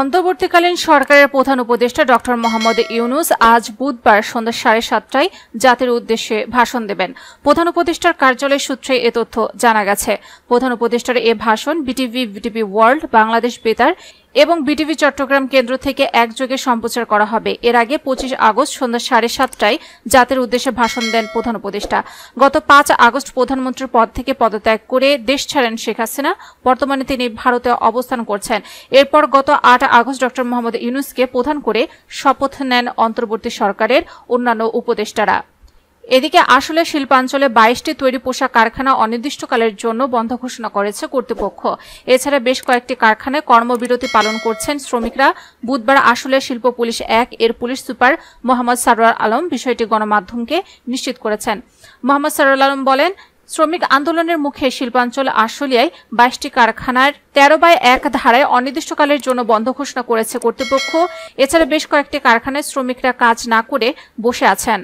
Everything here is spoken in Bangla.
অন্তর্বর্তীকালীন সরকারের প্রধান উপদেষ্টা ডক্টর মোহাম্মদ ইউনুস আজ বুধবার সন্ধ্যা সাড়ে সাতটায় জাতির উদ্দেশ্যে ভাষণ দেবেন প্রধান উপদেষ্টার কার্যালয় সূত্রে এ তথ্য জানা গেছে প্রধান উপদেষ্টার এ ভাষণ বিটিভি বিটিভি ওয়ার্ল্ড বাংলাদেশ বেতার এবং বিটিভি চট্টগ্রাম কেন্দ্র থেকে একযোগে সম্প্রচার করা হবে এর আগে পঁচিশ আগস্ট সন্ধ্যা সাড়ে সাতটায় জাতির উদ্দেশ্যে ভাষণ দেন প্রধান উপদেষ্টা গত পাঁচ আগস্ট প্রধানমন্ত্রীর পদ থেকে পদত্যাগ করে দেশ ছাড়েন শেখ হাসিনা বর্তমানে তিনি ভারতে অবস্থান করছেন এরপর গত আট আগস্ট ড মোহাম্মদ ইউনুসকে প্রধান করে শপথ নেন অন্তর্বর্তী সরকারের অন্যান্য উপদেষ্টারা এদিকে আসলে শিল্পাঞ্চলে বাইশটি তৈরি পোশাক কারখানা অনির্দিষ্টকালের জন্য বন্ধ ঘোষণা করেছে কর্তৃপক্ষ এছাড়া বেশ কয়েকটি কারখানায় কর্মবিরতি পালন করছেন শ্রমিকরা বুধবার আসলে শিল্প পুলিশ এক এর পুলিশ সুপার মোহাম্মদ সারোয়ার আলম বিষয়টি গণমাধ্যমকে নিশ্চিত করেছেন মোহাম্মদ সারোয়ার আলম বলেন শ্রমিক আন্দোলনের মুখে শিল্পাঞ্চল আশুলিয়ায় বাইশটি কারখানার তেরো বাই এক ধারায় অনির্দিষ্টকালের জন্য বন্ধ ঘোষণা করেছে কর্তৃপক্ষ এছাড়া বেশ কয়েকটি কারখানায় শ্রমিকরা কাজ না করে বসে আছেন